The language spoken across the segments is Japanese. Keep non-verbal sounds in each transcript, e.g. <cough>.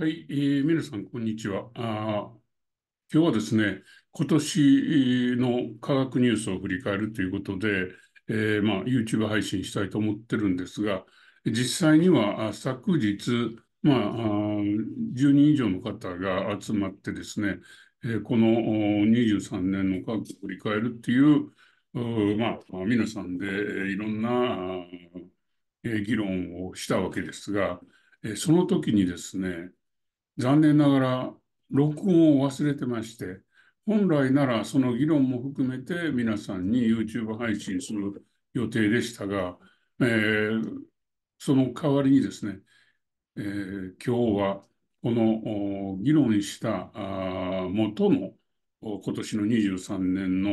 はい、えー、皆さん、こんにちは。あ今日はですね、今年の科学ニュースを振り返るということで、えー、まあ、YouTube 配信したいと思ってるんですが、実際には昨日、まあ、あ10人以上の方が集まってですね、えー、この23年の科学を振り返るっていう、うまあ、皆さんでいろんな議論をしたわけですが、その時にですね、残念ながら録音を忘れてまして、本来ならその議論も含めて皆さんに YouTube 配信する予定でしたが、えー、その代わりにですね、えー、今日はこの議論した元の今年の23年の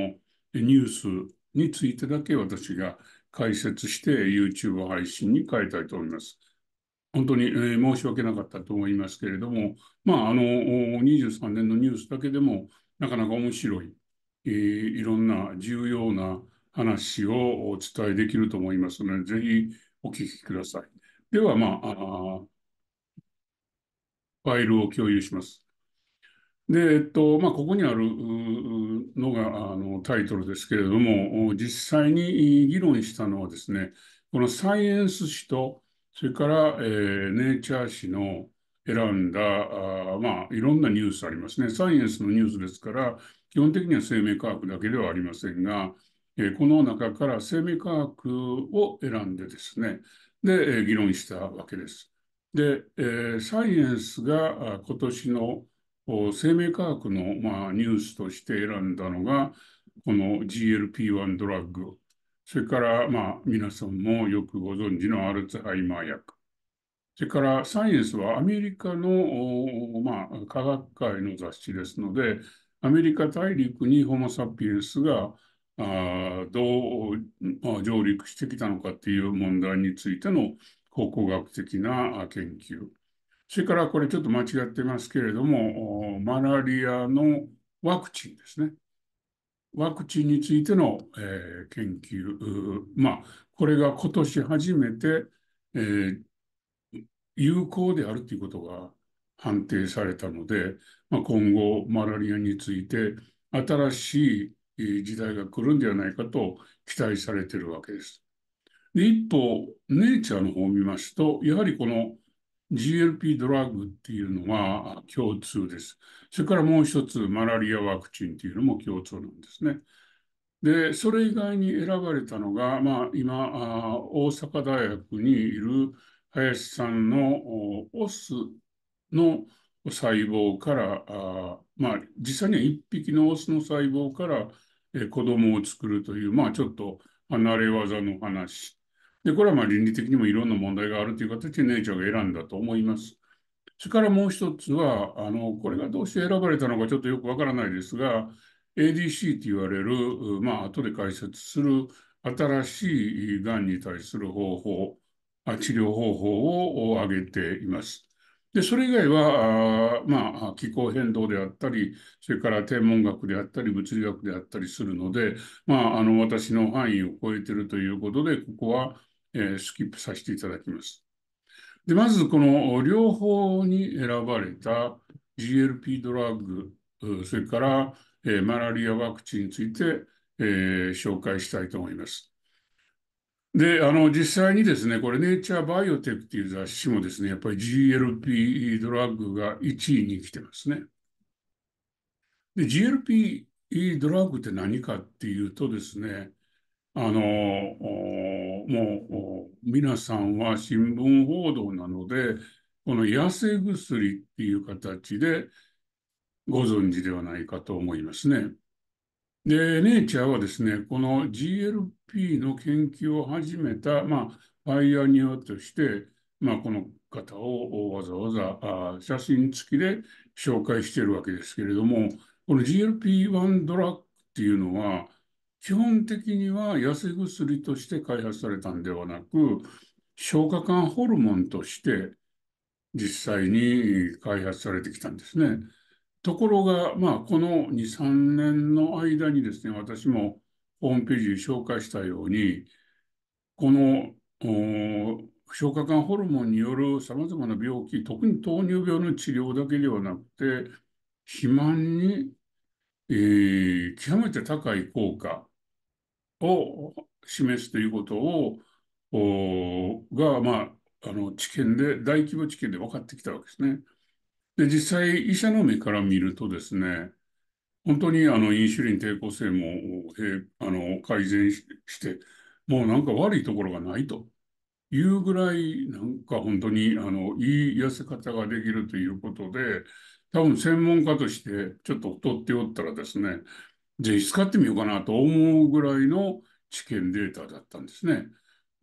ニュースについてだけ私が解説して YouTube 配信に変えたいと思います。本当に、えー、申し訳なかったと思いますけれども、まあ、あの23年のニュースだけでもなかなか面白い、えー、いろんな重要な話をお伝えできると思いますので、ぜひお聞きください。では、まあ、あファイルを共有します。で、えっとまあ、ここにあるのがあのタイトルですけれども、実際に議論したのはですね、このサイエンス誌とそれから、えー、ネイチャー誌の選んだあ、まあ、いろんなニュースありますね。サイエンスのニュースですから、基本的には生命科学だけではありませんが、えー、この中から生命科学を選んでですね、で、えー、議論したわけです。で、えー、サイエンスが今年の生命科学の、まあ、ニュースとして選んだのが、この GLP-1 ドラッグそれから、まあ、皆さんもよくご存知のアルツハイマー薬。それからサイエンスはアメリカの、まあ、科学界の雑誌ですので、アメリカ大陸にホモ・サピエンスがあどう上陸してきたのかっていう問題についての考古学的な研究。それからこれちょっと間違ってますけれども、マラリアのワクチンですね。ワクチンについての、えー、研究、まあ、これが今年初めて、えー、有効であるということが判定されたので、まあ、今後、マラリアについて新しい時代が来るんではないかと期待されているわけです。で一方、ネイチャーの方を見ますと、やはりこの GLP ドラッグっていうのは共通です。それからもう一つ、マラリアワクチンっていうのも共通なんですね。で、それ以外に選ばれたのが、まあ、今、あ大阪大学にいる林さんのオスの細胞から、あまあ、実際には1匹のオスの細胞から、え子供を作るという、まあ、ちょっと離れ技の話で、これはまあ倫理的にもいろんな問題があるという形でネイチャーが選んだと思います。それからもう一つは、あの、これがどうして選ばれたのかちょっとよくわからないですが、ADC と言われる、まあ、後で解説する新しいがんに対する方法、治療方法を挙げています。で、それ以外は、あまあ、気候変動であったり、それから天文学であったり、物理学であったりするので、まあ、あの、私の範囲を超えてるということで、ここは、えスキップさせていただきます。で、まずこの両方に選ばれた GLP ドラッグ、それから、えマラリアワクチンについて、えー、紹介したいと思います。で、あの、実際にですね、これ、ネイチャーバイオテクっていう雑誌もですね、やっぱり GLP ドラッグが1位に来てますね。で、GLP ドラッグって何かっていうとですね、あのもう皆さんは新聞報道なのでこの痩せ薬っていう形でご存知ではないかと思いますね。で、ネイチャーはですね、この GLP の研究を始めた、まあ、パイアニアとして、まあ、この方をわざわざ写真付きで紹介しているわけですけれども、この GLP-1 ドラッグっていうのは、基本的には痩せ薬として開発されたんではなく消化管ホルモンとして実際に開発されてきたんですね。ところが、まあ、この2、3年の間にですね、私もホームページで紹介したように、この消化管ホルモンによるさまざまな病気、特に糖尿病の治療だけではなくて、肥満に、えー、極めて高い効果を示すということを、が、まあ、あの治験で、大規模治験で分かってきたわけですね。で、実際、医者の目から見るとですね、本当にあのインシュリン抵抗性もあの改善して、もうなんか悪いところがないというぐらい、なんか本当にあのいい痩せ方ができるということで、多分専門家としてちょっと取っておったらですね、ぜひ使ってみようかなと思うぐらいの知見データだったんですね。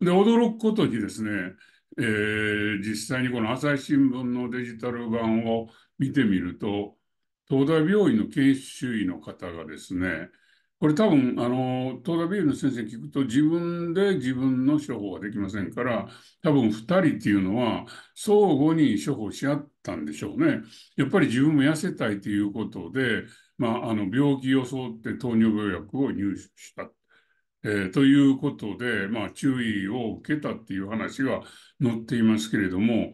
で、驚くことにですね、えー、実際にこの朝日新聞のデジタル版を見てみると、東大病院の研修医の方がですね、これ多分あの東大病院の先生聞くと自分で自分の処方ができませんから多分2人っていうのは相互に処方し合ったんでしょうね。やっぱり自分も痩せたいということでまあ、あの病気を装って糖尿病薬を入手した。えー、ということで、まあ、注意を受けたっていう話が載っていますけれども、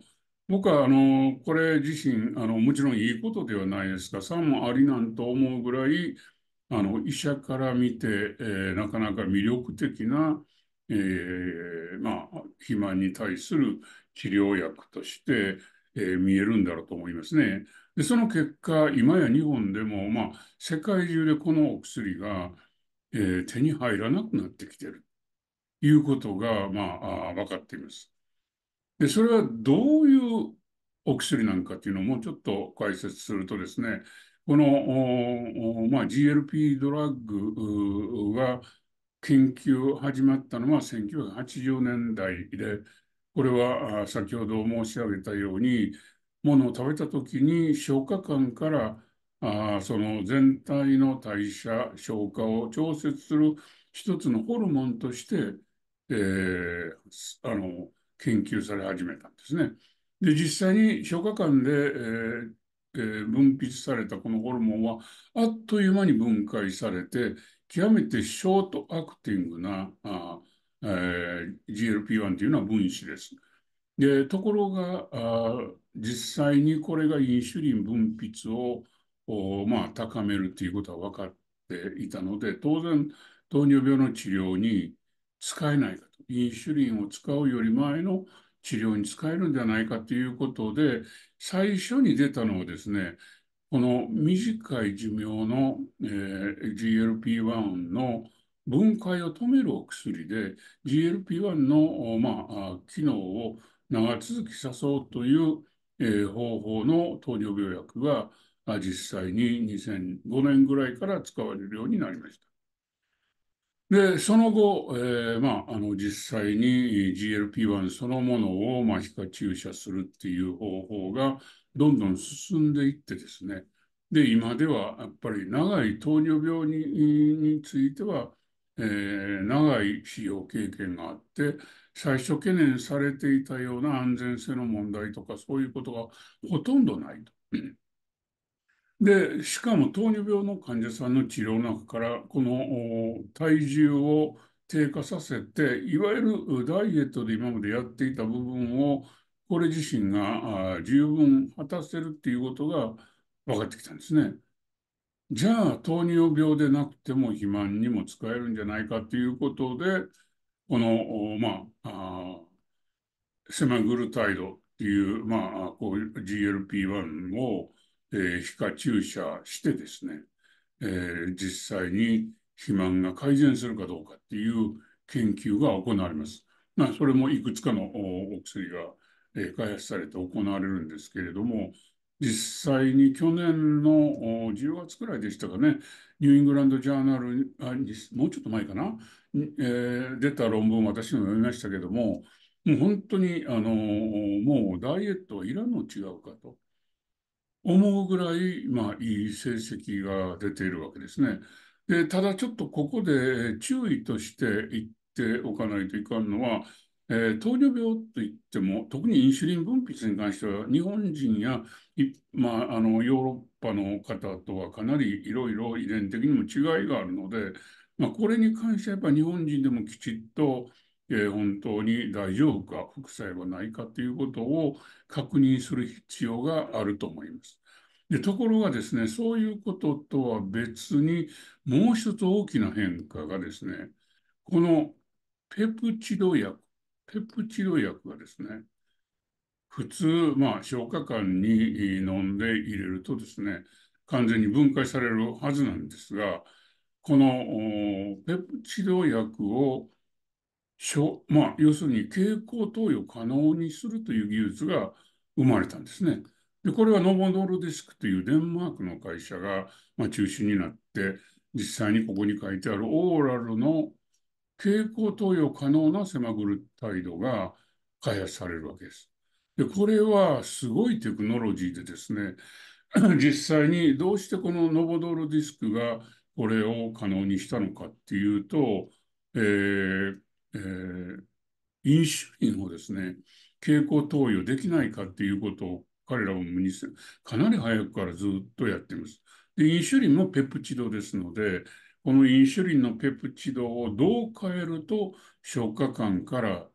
僕はあのこれ自身あの、もちろんいいことではないですが、さもありなんと思うぐらい、あの医者から見て、えー、なかなか魅力的な、えー、まあ、肥満に対する治療薬として、えー、見えるんだろうと思いますね。で、その結果、今や日本でも、まあ、世界中でこのお薬が、えー、手に入らなくなってきているということが、まあ、あ分かっています。で、それはどういうお薬なのかというのをもうちょっと解説するとですね、この、まあ、GLP ドラッグが研究始まったのは1980年代で、これは先ほど申し上げたように、ものを食べた時に消化管からあその全体の代謝消化を調節する一つのホルモンとして、えー、あの研究され始めたんですね。で実際に消化管で、えーえー、分泌されたこのホルモンはあっという間に分解されて極めてショートアクティングなあ、えー、GLP-1 というのは分子です。で、ところが、あ実際にこれがインシュリン分泌を、おまあ、高めるということは分かっていたので、当然、糖尿病の治療に使えないかと、インシュリンを使うより前の治療に使えるんじゃないかということで、最初に出たのはですね、この短い寿命の、えー、GLP-1 の分解を止めるお薬で、GLP-1 の、まあ、機能を長続きさそうという、えー、方法の糖尿病薬が実際に2005年ぐらいから使われるようになりました。で、その後、えー、まあ、あの実際に GLP-1 そのものを、まあ、皮下注射するっていう方法がどんどん進んでいってですね、で、今ではやっぱり長い糖尿病にについては、えー、長い使用経験があって最初懸念されていたような安全性の問題とかそういうことがほとんどないと。でしかも糖尿病の患者さんの治療の中からこの体重を低下させていわゆるダイエットで今までやっていた部分をこれ自身が十分果たせるっていうことが分かってきたんですね。じゃあ糖尿病でなくても肥満にも使えるんじゃないかということでこの、まあ、あセマグルタイドっていう,、まあ、こう GLP-1 を、えー、皮下注射してですね、えー、実際に肥満が改善するかどうかっていう研究が行われます。まあ、それもいくつかのお薬が、えー、開発されて行われるんですけれども、実際に去年の10月くらいでしたかね、ニューイングランド・ジャーナルに、もうちょっと前かな、えー、出た論文を私も読みましたけども、もう本当に、あのもうダイエットはいらんの違うかと思うぐらい、まあ、いい成績が出ているわけですね。でただちょっとここで注意として言っておかないといかんのは、えー、糖尿病といっても、特にインシュリン分泌に関しては、日本人やまあ、あのヨーロッパの方とはかなりいろいろ遺伝的にも違いがあるので、まあ、これに関してはやっぱ日本人でもきちっと、えー、本当に大丈夫か、副作用はないかということを確認する必要があると思います。でところがですね、そういうこととは別に、もう一つ大きな変化がですね、このペプチド薬ペプチド薬はですね、普通、まあ、消化管に飲んで入れるとですね、完全に分解されるはずなんですが、このペプチド薬をしょ、まあ、要するに経口投与可能にするという技術が生まれたんですね。でこれはノボノルディスクというデンマークの会社が、まあ、中心になって実際にここに書いてあるオーラルの蛍光投与可能なセマグルタイドが開発されるわけです。でこれはすごいテクノロジーでですね <clears throat> 実際にどうしてこのノボドルディスクがこれを可能にしたのかっていうと、えーえー、飲酒品をですね蛍光投与できないかっていうことを彼らはかなり早くからずっとやってます。でインシュリンもペプチドですのでこのインシュリンのペプチドをどう変えると消化管から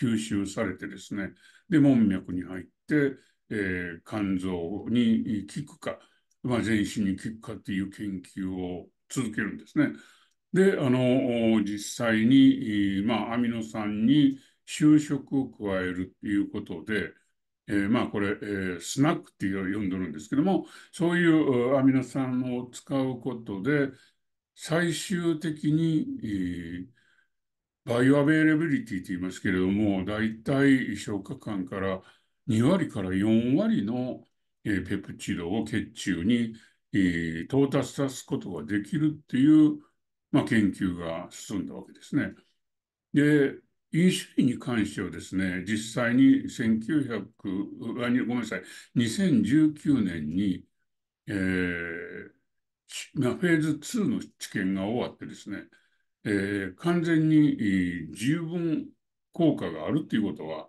吸収されてですね、で、門脈に入って、えー、肝臓に効くか、まあ、全身に効くかっていう研究を続けるんですね。で、あの、実際に、まあ、アミノ酸に就職を加えるっていうことで、えー、まあこれ、えー、スナックっていう呼んでるんですけどもそういうアミノ酸を使うことで最終的に、えー、バイオアベイレビリティと言いますけれどもだいたい消化管から2割から4割の、えー、ペプチドを血中に、えー、到達さすことができるっていう、まあ、研究が進んだわけですね。で飲酒に関してはですね、実際に1900、ごめんなさい、2019年に、えー、フェーズ2の治験が終わってですね、えー、完全に十分効果があるということは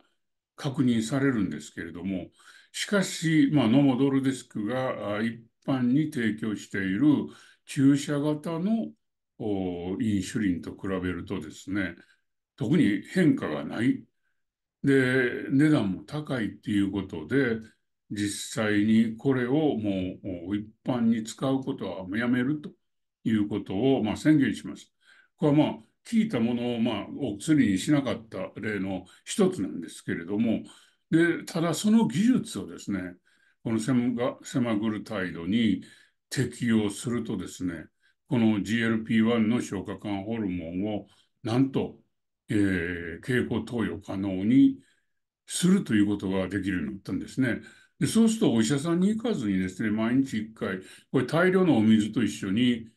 確認されるんですけれども、しかし、まあ、ノモドルデスクが一般に提供している注射型のインシュリンと比べるとですね、特に変化がない。で、値段も高いっていうことで、実際にこれをもう一般に使うことはやめるということをまあ宣言します。これはまあ聞いたものをまあお薬にしなかった例の一つなんですけれども、でただその技術をですね、このセマグル態度に適用するとですね、この GLP-1 の消化管ホルモンをなんとえー、経口投与可能にするということができるようになったんですね。でそうするとお医者さんに行かずにですね、毎日1回、これ大量のお水と一緒に、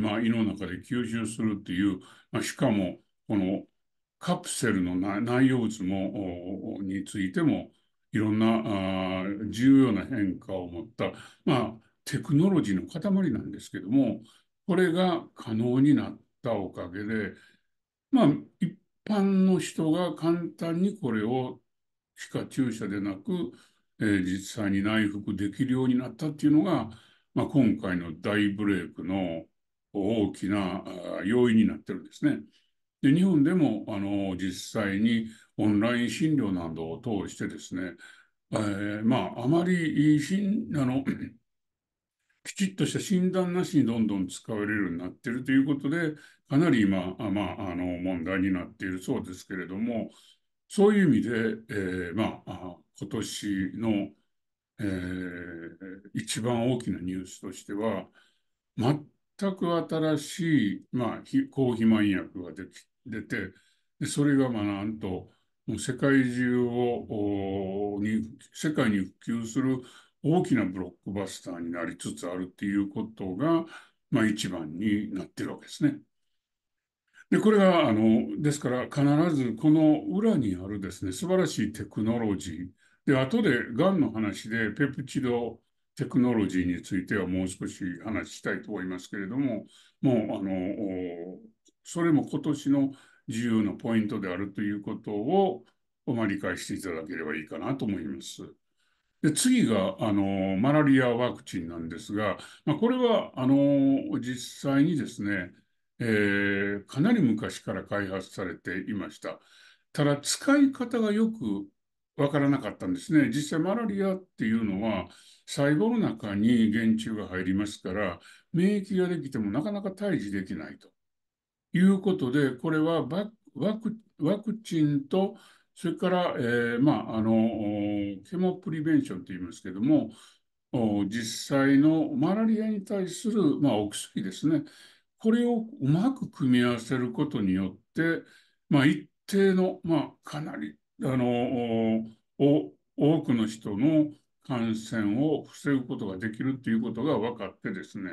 まあ、胃の中で吸収するっていう、まあ、しかもこのカプセルの内容物もについてもいろんなあ重要な変化を持った、まあ、テクノロジーの塊なんですけどもこれが可能になったおかげで、まあ、一般の人が簡単にこれを皮下注射でなく、えー、実際に内服できるようになったっていうのが、まあ、今回の大ブレイクの大きな要因になってるんですね。で日本でもあの実際にオンライン診療などを通してですね、えー、まああまり診あのきちっとした診断なしにどんどん使われるようになっているということで、かなり今、まあ、あの問題になっているそうですけれども、そういう意味で、えー、まあ、今年の、えー、一番大きなニュースとしては、全く新しい、まあ、抗肥満薬が出て、でそれがまあなんと、世界中をに世界に普及する大きなブロックバスターになりつつあるっていうことが、まあ、一番になってるわけですね。でこれはあのですから必ずこの裏にあるですね素晴らしいテクノロジーで後でがんの話でペプチドテクノロジーについてはもう少し話したいと思いますけれどももうあのそれも今年の自由のポイントであるということを、まあ、理解していただければいいかなと思います。で次があのマラリアワクチンなんですが、まあ、これはあの実際にですね、えー、かなり昔から開発されていました。ただ、使い方がよくわからなかったんですね。実際、マラリアっていうのは、細胞の中に原虫が入りますから、免疫ができてもなかなか退治できないということで、これはワクチンとそれから、えー、まあ、あのケモプリベンションといいますけども実際のマラリアに対する、まあ、お薬ですねこれをうまく組み合わせることによって、まあ、一定の、まあ、かなりあの多くの人の感染を防ぐことができるということが分かってですね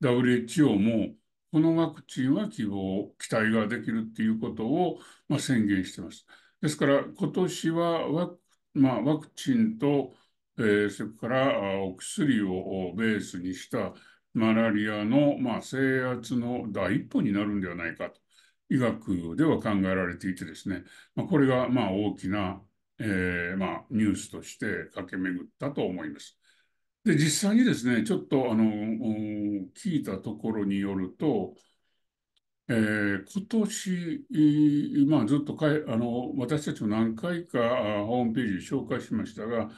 WHO もこのワクチンは希望期待ができるということを、まあ、宣言しています。ですから、今年はワク,、まあ、ワクチンと、えー、それからお薬をベースにしたマラリアの、まあ、制圧の第一歩になるんではないかと、医学では考えられていてですね、まあ、これがまあ大きな、えーまあ、ニュースとして駆け巡ったと思います。で、実際にですね、ちょっとあの聞いたところによると、えー、今年、まあ、ずっとかいあの私たちも何回かホームページで紹介しましたが、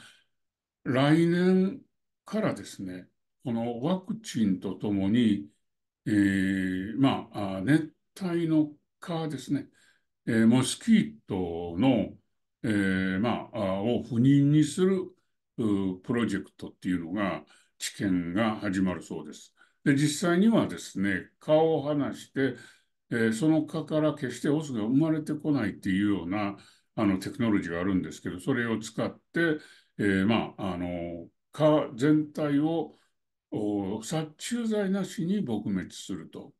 来年からですね、このワクチンとともに、えー、まあ、熱帯の蚊ですね、えー、モスキートの、えー、まあ、を不妊にするプロジェクトっていうのが、治験が始まるそうです。で、実際にはですね、蚊を離して、えー、その蚊から決してオスが生まれてこないっていうようなあのテクノロジーがあるんですけどそれを使って、えー、まああの蚊全体を殺虫剤なしに撲滅すると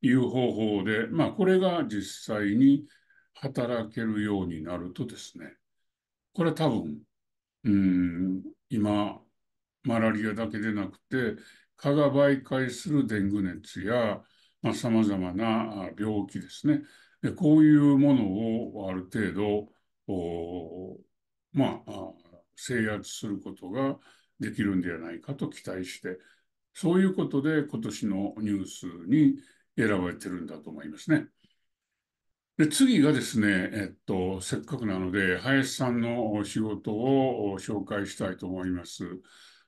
いう方法で、まあ、これが実際に働けるようになるとですねこれ多分うん今マラリアだけでなくて蚊が媒介するデング熱やまあ、様々な病気ですね。で、こういうものをある程度、まあ、制圧することができるんではないかと期待して、そういうことで今年のニュースに選ばれてるんだと思いますね。で、次がですね、えっと、せっかくなので、林さんの仕事を紹介したいと思います。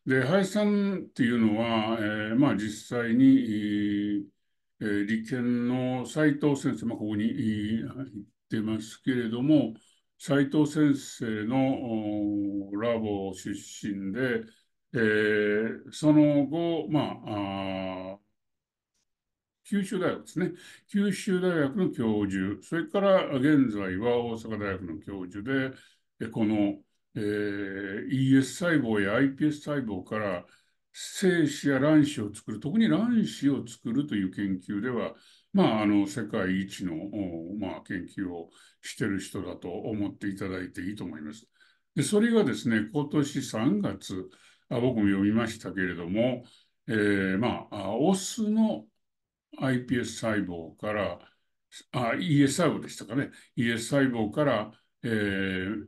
で、林さんっていうのは、えー、まあ実際に、えー、立憲の斉藤先生、まあ、ここに入ってますけれども、斉藤先生のラボ出身で、えー、その後、まあ、あ九州大学ですね。九州大学の教授、それから現在は大阪大学の教授で、この、えー、ES 細胞や iPS 細胞から、精子や卵子を作る、特に卵子を作るという研究では、まあ、あの世界一の、まあ、研究をしてる人だと思っていただいていいと思います。でそれがですね、今年3月、あ僕も読みましたけれども、えー、まあ、オスの iPS 細胞から、あ、ES 細胞でしたかね、ES 細胞から、えー、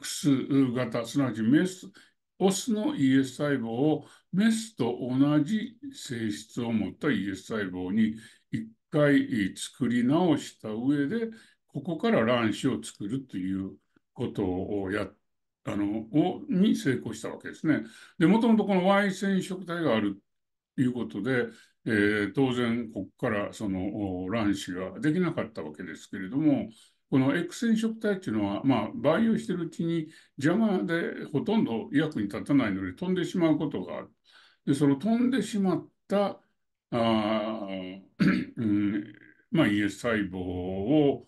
X 型、すなわちメス、オスの ES 細胞をメスと同じ性質を持った ES 細胞に一回作り直した上で、ここから卵子を作るということをやあのをに成功したわけですね。で、もともとこの Y 染色体があるということで、えー、当然ここからその卵子ができなかったわけですけれども、この X 染色体っていうのは、まあ、培養しているうちに邪魔でほとんど役に立たないので飛んでしまうことがある。で、その飛んでしまったあ、うん、まあ、ES 細胞を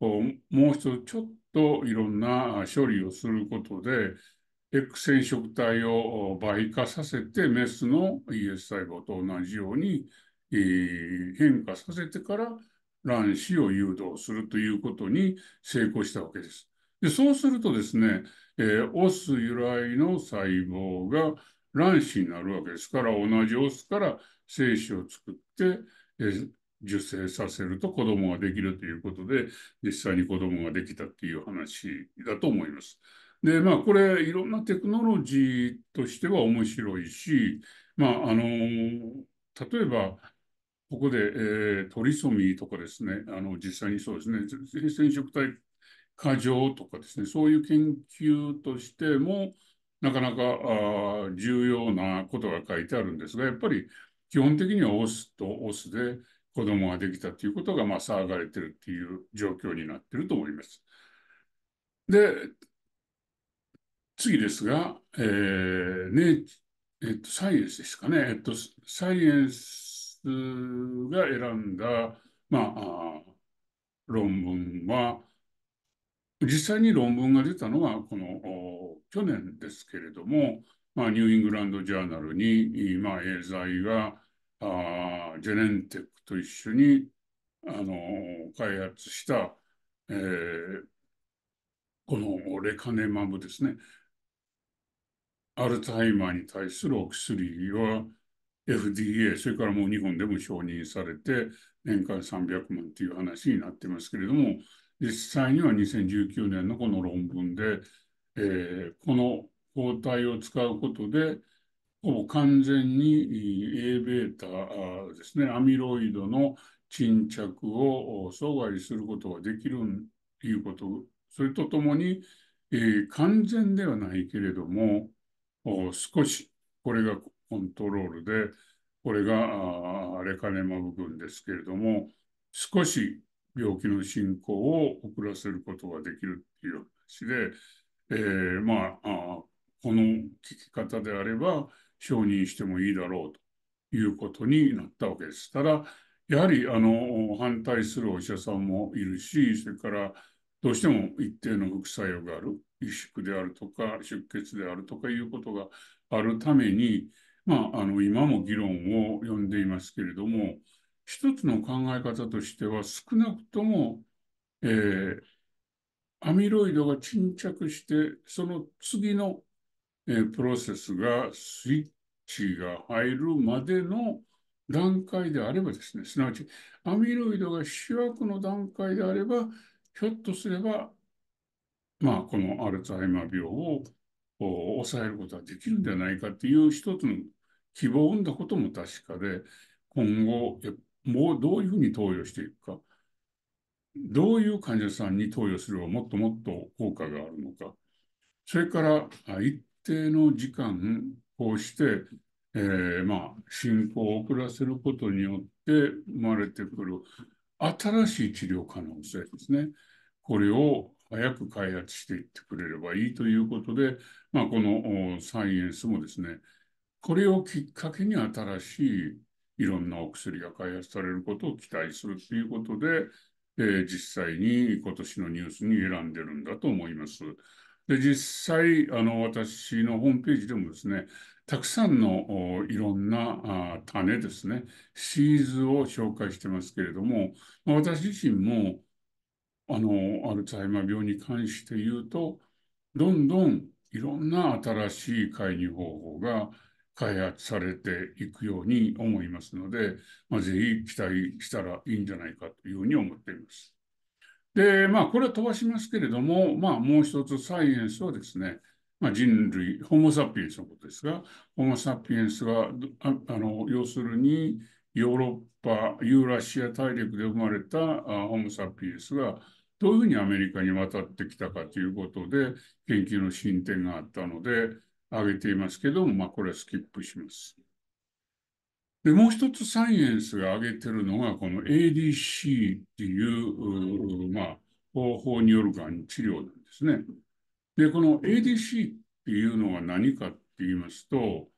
もう一つちょっといろんな処理をすることで X 染色体を倍化させてメスの ES 細胞と同じように、えー、変化させてから卵子を誘導するということに成功したわけです。でそうするとですね、えー、オス由来の細胞が卵子になるわけですから同じオスから精子を作って、えー、受精させると子供ができるということで実際に子供ができたっていう話だと思います。でまあこれいろんなテクノロジーとしては面白いしまああの例えばここで、えー、トリソミーとかですね、あの実際にそうですね、染色体過剰とかですね、そういう研究としても、なかなかあ重要なことが書いてあるんですが、やっぱり基本的にはオスとオスで子供ができたということが、まあ、騒がれてるっていう状況になってると思います。で、次ですが、えーねえっと、サイエンスですかね、えっと、サイエンスが選んだ、まあ、論文は、実際に論文が出たのは、この去年ですけれども、まあ、ニューイングランド・ジャーナルに、まあ、エーザイがあジェネンテックと一緒にあの開発した、えー、このレカネマブですね、アルツハイマーに対するお薬は、FDA、それからもう日本でも承認されて、年間300万という話になってますけれども、実際には2019年のこの論文で、えー、この抗体を使うことで、ほぼ完全に Aβ ですね、アミロイドの沈着を阻害することができるということ、それとともに、えー、完全ではないけれども、少しこれがコントロールで、これがレカネマブ群ですけれども、少し病気の進行を遅らせることができるっていう話で、えー、まあこの聞き方であれば承認してもいいだろうということになったわけです。ただやはりあの反対するお医者さんもいるしそれからどうしても一定の副作用がある萎縮であるとか出血であるとかいうことがあるためにまあ、あの今も議論を呼んでいますけれども、一つの考え方としては、少なくとも、えー、アミロイドが沈着して、その次の、えー、プロセスがスイッチが入るまでの段階であればですね、すなわちアミロイドが主役の段階であれば、ひょっとすれば、まあ、このアルツハイマー病を抑えることができるんじゃないかっていう一つの希望を生んだことも確かで、今後、もうどういうふうに投与していくか、どういう患者さんに投与すればもっともっと効果があるのか、それから一定の時間、こうして、えー、まあ、進行を遅らせることによって生まれてくる新しい治療可能性ですね。これを早く開発していってくれればいいということで、まあ、このサイエンスもですね、これをきっかけに新しいいろんなお薬が開発されることを期待するということで、えー、実際に今年のニュースに選んでるんだと思います。で実際あの私のホームページでもですねたくさんのいろんなあ種ですねシーズを紹介してますけれども、まあ、私自身もあの、アルツハイマー病に関して言うと、どんどんいろんな新しい介入方法が開発されていくように思いますので、まあ、ぜひ期待したらいいんじゃないかというふうに思っています。で、まあ、これは飛ばしますけれども、まあ、もう一つサイエンスをですね、まあ、人類、ホモ・サピエンスのことですが、ホモ・サピエンスはあの要するに、ヨーロッパ、ユーラシア大陸で生まれたホモ・サピエンスがどういうふうにアメリカに渡ってきたかということで研究の進展があったので挙げていますけども、まあ、これはスキップします。でもう一つサイエンスが挙げてるのがこの ADC っていうまあ、方法によるがん治療なんですね。でこの ADC っていうのは何かって言いますと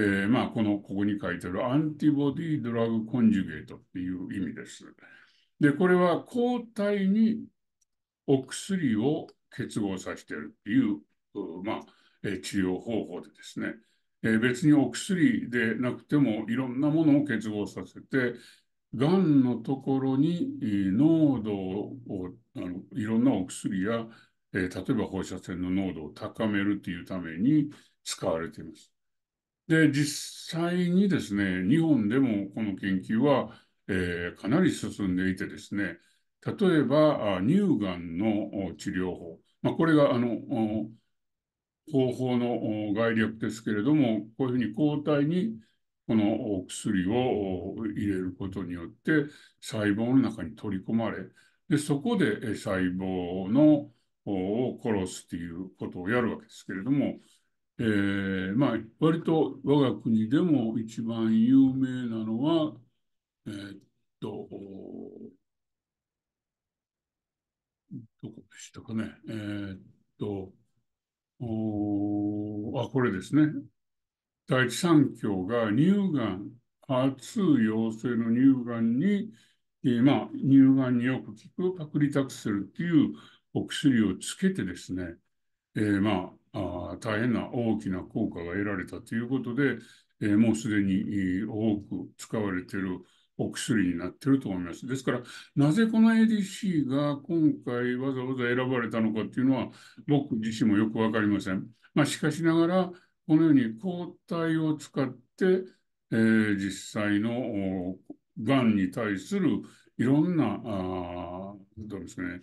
えー、まあ、この、ここに書いてあるアンティボディドラグコンジュゲートっていう意味です。で、これは抗体にお薬を結合させてるっていう、まあ、え治療方法でですね、え別にお薬でなくてもいろんなものを結合させて、がんのところに濃度をあのいろんなお薬や、え例えば放射線の濃度を高めるというために使われています。で、実際にですね、日本でもこの研究は、えー、かなり進んでいてですね、例えば乳がんの治療法、まあ、これがあの方法の概略ですけれども、こういうふうに抗体にこのお薬を入れることによって細胞の中に取り込まれ、でそこで細胞のを殺すということをやるわけですけれども、えー、まあ、割と我が国でも一番有名なのは、えー、っと、どこでしたかね。えー、っと、おあ、これですね。第一三共が乳がん、初陽性の乳がんに、えー、まあ、乳がんによく効くパクリタクセルっていうお薬をつけてですね、えー、まあ、あ大変な大きな効果が得られたということで、えー、もうすでに多く使われているお薬になってると思います。ですから、なぜこの ADC が今回わざわざ選ばれたのかっていうのは、僕自身もよく分かりません。まあ、しかしながら、このように抗体を使って、えー、実際のがんに対するいろんな、あどうですかね、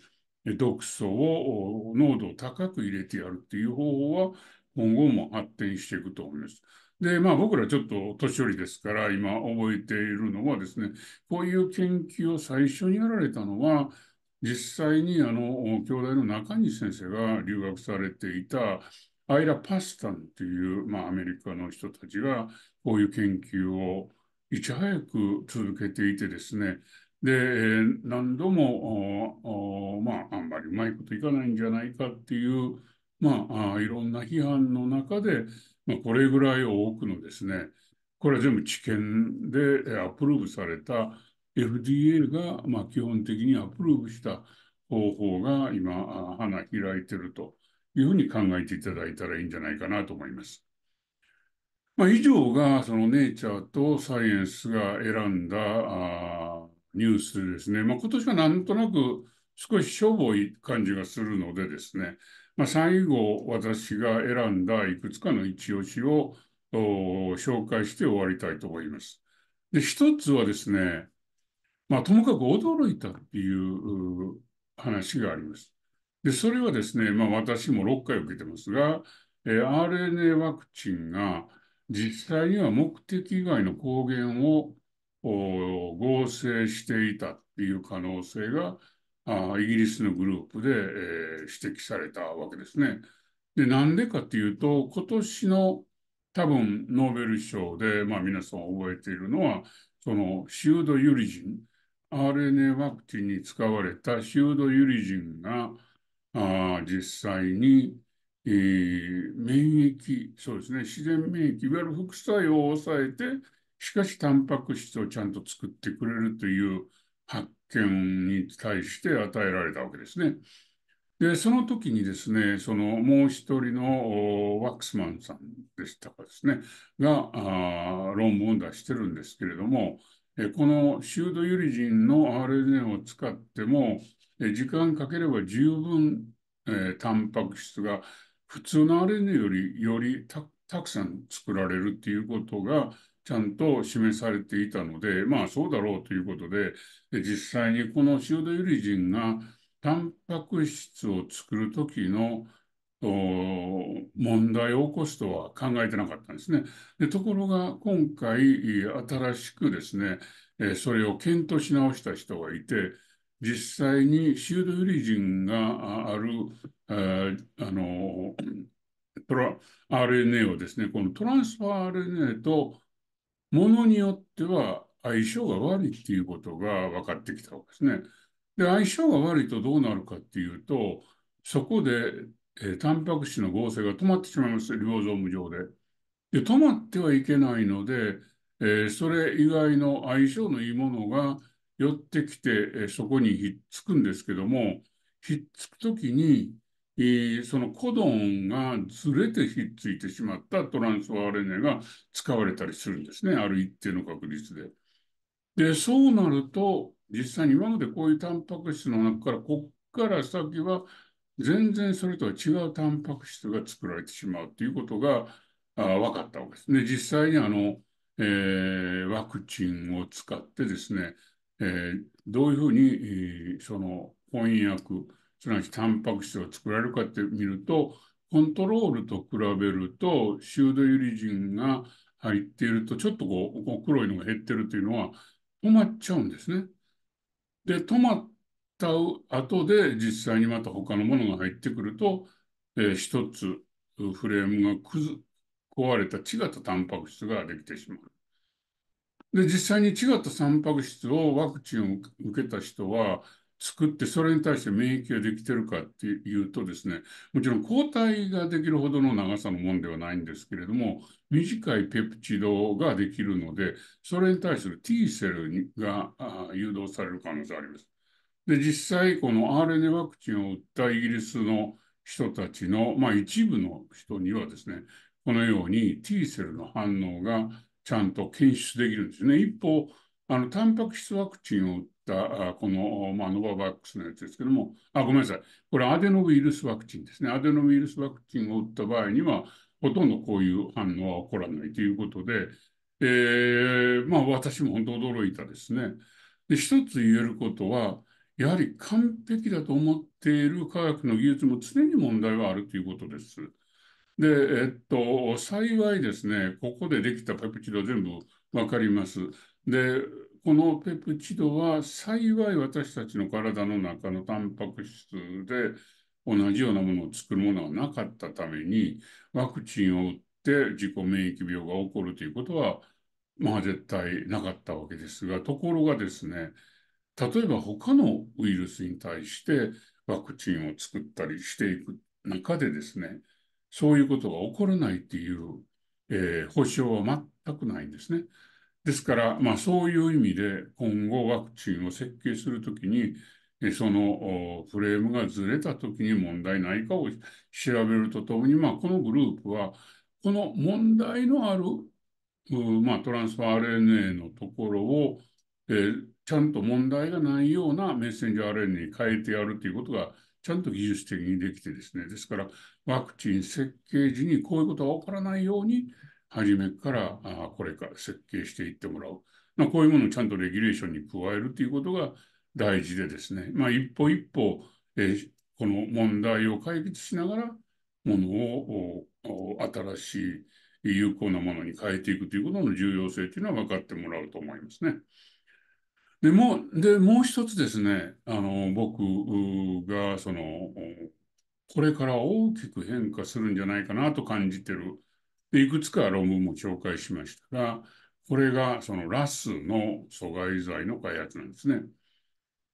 毒素を濃度を高く入れてやるっていう方法は今後も発展していくと思います。で、まあ僕らちょっと年寄りですから、今覚えているのはですね、こういう研究を最初にやられたのは、実際にあの、兄弟の中西先生が留学されていた、アイラ・パスタンという、まあ、アメリカの人たちが、こういう研究をいち早く続けていてですね、で、何度も、まあ、あんまりうまいこといかないんじゃないかっていう、まあ、いろんな批判の中で、まあ、これぐらい多くのですね、これは全部治験でアプローブされた FDA が、まあ、基本的にアプローブした方法が今、花開いてるというふうに考えていただいたらいいんじゃないかなと思います。まあ、以上がそのネイチャーとサイエンスが選んだニュースですね、まあ、今年はなんとなく少ししょぼい感じがするのでですね、まあ、最後私が選んだいくつかの一押しを紹介して終わりたいと思います。で一つはですね、まあ、ともかく驚いたっていう話があります。でそれはですね、まあ、私も6回受けてますが、えー、RNA ワクチンが実際には目的以外の抗原を合成していたっていう可能性がイギリスのグループで、えー、指摘されたわけですね。でなんでかっていうと今年の多分ノーベル賞で、まあ、皆さん覚えているのはそのシュードユリジン RNA ワクチンに使われたシュードユリジンがあ実際に、えー、免疫そうですね自然免疫いわゆる副作用を抑えてしかしタンパク質をちゃんと作ってくれるという発見に対して与えられたわけですね。で、その時にですね、そのもう一人のワックスマンさんでしたかですね、が論文を出してるんですけれども、このシュードユリジンの RNA を使っても、時間かければ十分、えー、タンパク質が普通の RNA よりよりたくさん作られるっていうことが、ちゃんと示されていたので、まあそうだろうということで、で実際にこの塩田ユリジンがタンパク質を作る時の問題を起こすとは考えてなかったんですね。でところが今回新しくですね、えそれを検討し直した人がいて実際にシュードユリジンがあるあの RNA をですねこのトランスファー RNA とものによっては相性が悪いっていうことが分かってきたわけですね。で、相性が悪いとどうなるかっていうと、そこで、えー、タンパク質の合成が止まってしまいます。リボゾーム上で。で、止まってはいけないので、えー、それ以外の相性のいいものが寄ってきて、えー、そこにひっつくんですけども、ひっつく時に、えー、そのコドンがずれてひっついてしまったトランスーレネが使われたりするんですね、ある一定の確率で。で、そうなると、実際に今までこういうタンパク質の中から、こっから先は全然それとは違うタンパク質が作られてしまうということがあ分かったわけです。ね。実際にあの、えー、ワクチンを使ってですね、えー、どういうふうに、えー、その翻訳、すなわちタンパク質を作られるかって見ると、コントロールと比べると、シュードユリジンが入っていると、ちょっとこう、黒いのが減ってるというのは、止まっちゃうんですね。で、止まった後で、実際にまた他のものが入ってくると、えー、つフレームが壊れた違ったタンパク質ができてしまう。で、実際に違ったタンパク質をワクチンを受けた人は、作ってそれに対して免疫ができてるかっていうとですねもちろん抗体ができるほどの長さのもんではないんですけれども短いペプチドができるのでそれに対する T セルが誘導される可能性あります。で実際この RNA ワクチンを打ったイギリスの人たちの、まあ、一部の人にはですねこのように T セルの反応がちゃんと検出できるんですね。一方あのタンパク質ワクチンを打っ、この、まあ、ノババックスのやつですけども、あ、ごめんなさい。これアデノウイルスワクチンですね。アデノウイルスワクチンを打った場合には、ほとんどこういう反応は起こらないということで、えー、まあ私も本当驚いたですね。で、一つ言えることは、やはり完璧だと思っている科学の技術も常に問題はあるということです。で、えっと、幸いですね、ここでできたペプチド全部わかります。で、このペプチドは幸い私たちの体の中のタンパク質で同じようなものを作るものはなかったためにワクチンを打って自己免疫病が起こるということはまあ絶対なかったわけですがところがですね例えば他のウイルスに対してワクチンを作ったりしていく中でですねそういうことが起こらないっていう、えー、保証は全くないんですね。ですから、まあ、そういう意味で今後ワクチンを設計するときにそのフレームがずれたときに問題ないかを調べるとともに、まあ、このグループはこの問題のある、まあ、トランスファー RNA のところを、えー、ちゃんと問題がないようなメッセンジャー RNA に変えてやるということがちゃんと技術的にできてですねですからワクチン設計時にこういうことが起こらないように初めからあこれから設計していってもらう。まあ、こういうものをちゃんとレギュレーションに加えるということが大事でですね、まあ、一歩一歩、えー、この問題を解決しながら、ものを新しい有効なものに変えていくということの重要性というのは分かってもらうと思いますね。でもでもう一つですねあの僕がそのこれから大きく変化するんじゃないかなと感じてるでいくつか論文も紹介しましたが、これがそのラスの阻害剤の開発なんですね。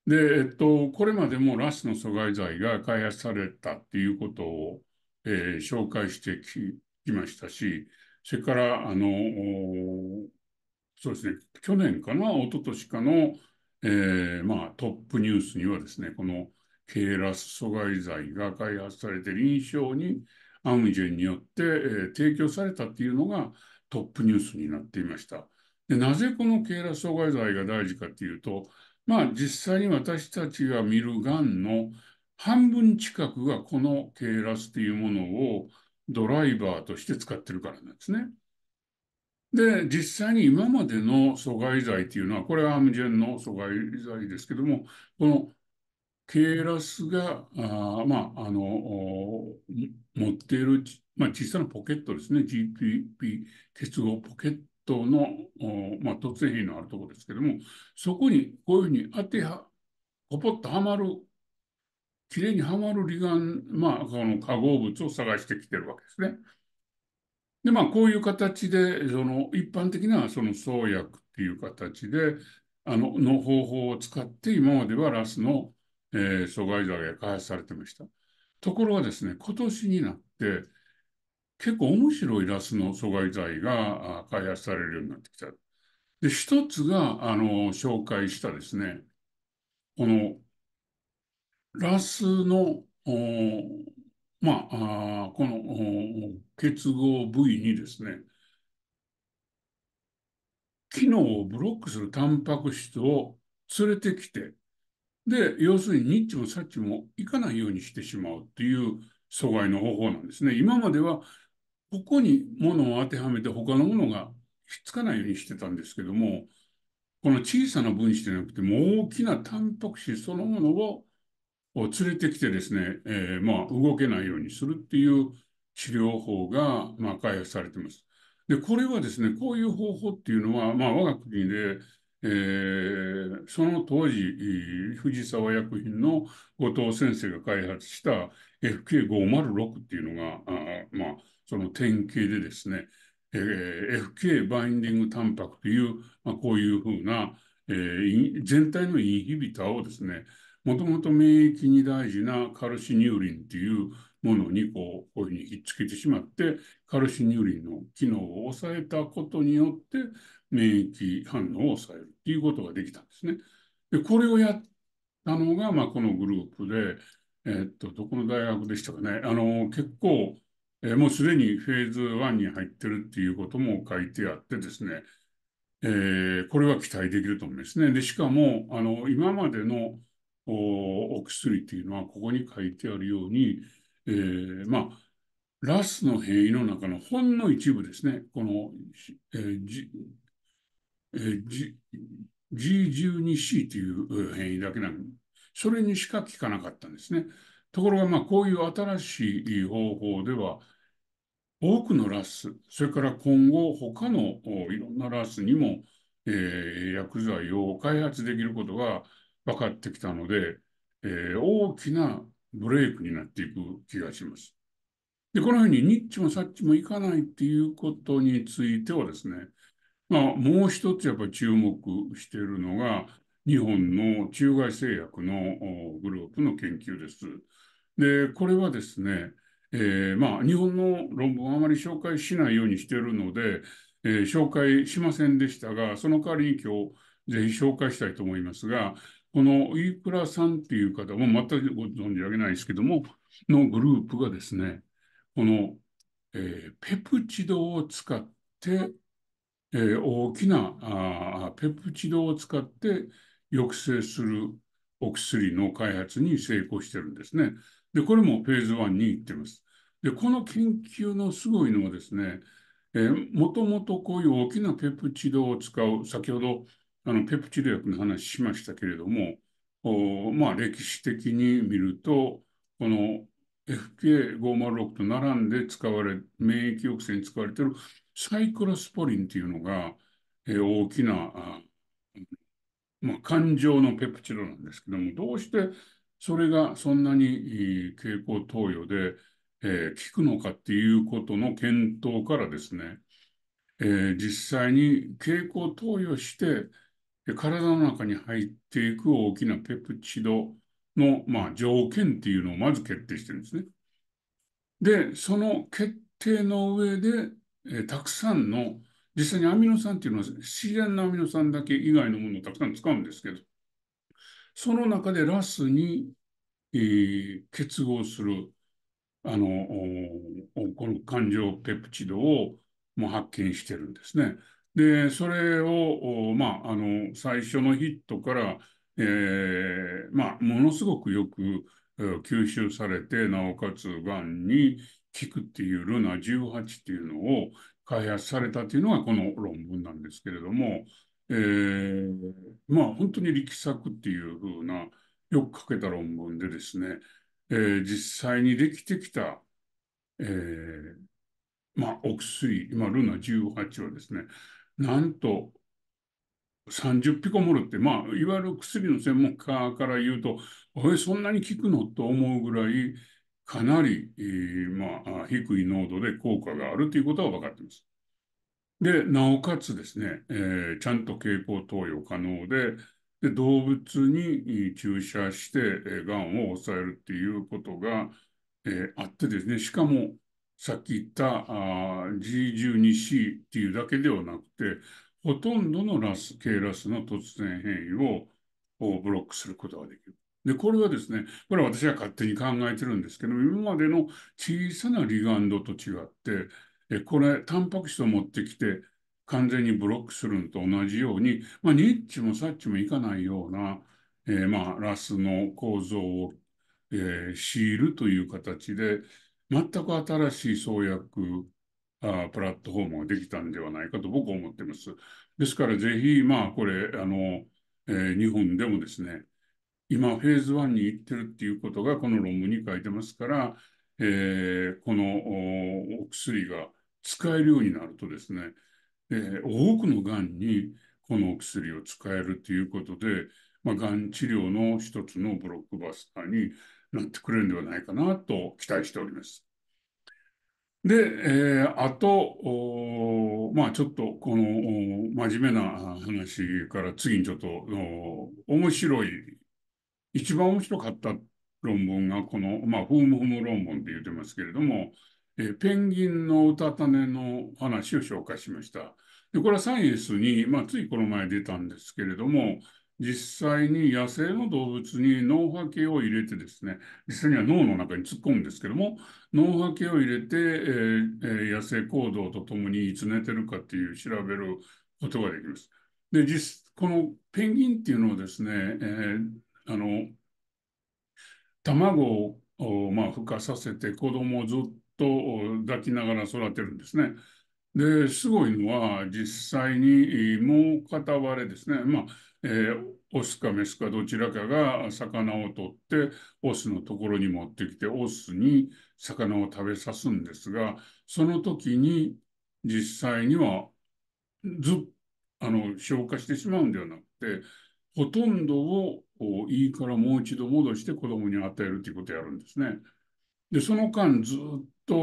で、えっと、これまでもラスの阻害剤が開発されたっていうことを、えー、紹介してきましたし、それから、あの、そうですね、去年かな、一昨年かの、えー、まあ、トップニュースにはですね、この k ラス阻害剤が開発されて臨床にアムジェンによって、えー、提供されたっていうのがトップニュースになっていました。でなぜこの経絡障害剤が大事かっていうと、まあ、実際に私たちが見るがんの半分近くがこのケーラスというものをドライバーとして使ってるからなんですね。で、実際に今までの阻害剤というのは、これはアムジェンの阻害剤ですけども、このケーラスが、あまあ、あの、持っている、まあ、小さなポケットですね、GPP 結合ポケットの、まあ、突然異のあるところですけども、そこにこういうふうに当ては、ポポッとはまる、きれいにはまる離岸、まあ、この化合物を探してきてるわけですね。で、まあ、こういう形で、その一般的なその創薬っていう形で、あの、の方法を使って、今まではラスのえー、阻害剤が開発されてました。ところがですね、今年になって、結構面白いラスの阻害剤が開発されるようになってきた。で、一つが、あの、紹介したですね、この、ラスの、まあ、あこの結合部位にですね、機能をブロックするタンパク質を連れてきて、で、要するにニッチもサッチもいかないようにしてしまうっていう阻害の方法なんですね。今まではここにものを当てはめて他のものがひっつかないようにしてたんですけども、この小さな分子でなくても大きなタンパク質そのものをを連れてきてですね、えー、まあ動けないようにするっていう治療法がまあ開発されてます。で、これはですね、こういう方法っていうのは、まあ我が国でえー、その当時、藤沢薬品の後藤先生が開発した FK506 っていうのが、あまあ、その典型でですね、えー、FK バインディングタンパクという、まあ、こういうふうな、えー、全体のインヒビターをですね、もともと免疫に大事なカルシニューリンというものにこうこういうふうにひっつけてしまってカルシニューリンの機能を抑えたことによって免疫反応を抑えるていうことができたんですね。で、これをやったのが、まあ、このグループで、えっと、どこの大学でしたかね。あの、結構、えもうすでにフェーズ1に入ってるっていうことも書いてあってですね、えー、これは期待できると思いますね。で、しかも、あの、今までのお薬っていうのは、ここに書いてあるように、えー、まあ、ラスの変異の中のほんの一部ですね、この、えー、え G、1 2 c という変異だけなのに、それにしか効かなかったんですね。ところが、まあ、こういう新しい方法では、多くのラス、それから今後、他のいろんなラスにも、えー、薬剤を開発できることが分かってきたので、えー、大きなブレイクになっていく気がします。で、このようにニッチもサッチもいかないっていうことについてはですね、まあ、もう一つやっぱり注目しているのが、日本の中外製薬のグループの研究です。で、これはですね、えー、まあ、日本の論文をあまり紹介しないようにしているので、えー、紹介しませんでしたが、その代わりに今日、ぜひ紹介したいと思いますが、このープラさんっていう方も全くご存じ上げないですけども、のグループがですね、この、えー、ペプチドを使ってえー、大きなペプチドを使って抑制するお薬の開発に成功してるんですね。で、これもフェーズ1に行ってます。で、この研究のすごいのはですね、えー、もともとこういう大きなペプチドを使う、先ほどあのペプチド薬の話しましたけれども、おまあ、歴史的に見ると、この FK506 と並んで使われ、免疫抑制に使われているサイクロスポリンっていうのが、えー、大きなあ、まあ、感情のペプチドなんですけども、どうしてそれがそんなに経口投与で、えー、効くのかっていうことの検討からですね、えー、実際に経口投与して、体の中に入っていく大きなペプチドの、まあ、条件っていうのをまず決定してるんですね。で、その決定の上で、えたくさんの、実際にアミノ酸っていうのは自然なアミノ酸だけ以外のものをたくさん使うんですけど、その中でラスに、えー、結合する、あの、この環状ペプチドをもう発見してるんですね。で、それを、まあ、あの、最初のヒットから、えー、まあ、ものすごくよく吸収されて、なおかつ、がんに、効くっていうルナ18っていうのを開発されたというのがこの論文なんですけれども、えー、まあ本当に力作っていうふうなよく書けた論文でですね、えー、実際にできてきた、えー、まあお薬、ルナ18はですね、なんと30ピコモルって、まあ、いわゆる薬の専門家から言うと、おい、そんなに効くのと思うぐらい、かなり、えー、まあ、低い濃度で効果があるということは分かっています。で、なおかつですね、えー、ちゃんと経口投与可能で、で動物に注射して、えがんを抑えるっていうことが、えー、あってですね、しかも、さっき言った G12C っていうだけではなくて、ほとんどのラス、k r a の突然変異をブロックすることができる。で、これはですね、これは私が勝手に考えてるんですけど、今までの小さなリガンドと違って、えこれ、タンパク質を持ってきて、完全にブロックするのと同じように、まあ、ニッチもサッチもいかないような、えー、まあ、ラスの構造を、えー、強いるという形で、全く新しい創薬あプラットフォームができたんではないかと僕は思ってます。ですから、ぜひ、まあ、これ、あの、えー、日本でもですね、今フェーズ1に行ってるっていうことがこの論文に書いてますから、えー、このお薬が使えるようになるとですね、えー、多くのがんにこのお薬を使えるということで、まあ、がん治療の一つのブロックバスターになってくれるんではないかなと期待しております。で、えー、あと、まあ、ちょっとこの真面目な話から次にちょっと面白い一番面白かった論文がこの、まあ、ふむふむ論文って言ってますけれども、えペンギンのうたた寝の話を紹介しました。で、これはサイエンスに、まあ、ついこの前出たんですけれども、実際に野生の動物に脳波形を入れてですね、実際には脳の中に突っ込むんですけども、脳波形を入れて、えー、野生行動とともにいつ寝てるかっていう調べることができます。で、実このペンギンっていうのはですね、えーあの卵を、まあ、孵化させて子供をずっと抱きながら育てるんですね。ですごいのは実際にもう片割れですね、まあえー、オスかメスかどちらかが魚を取ってオスのところに持ってきてオスに魚を食べさすんですがその時に実際にはずあの消化してしまうんではなくてほとんどをいいからもう一度戻して子供に与えるということをやるんですね。でその間ずっと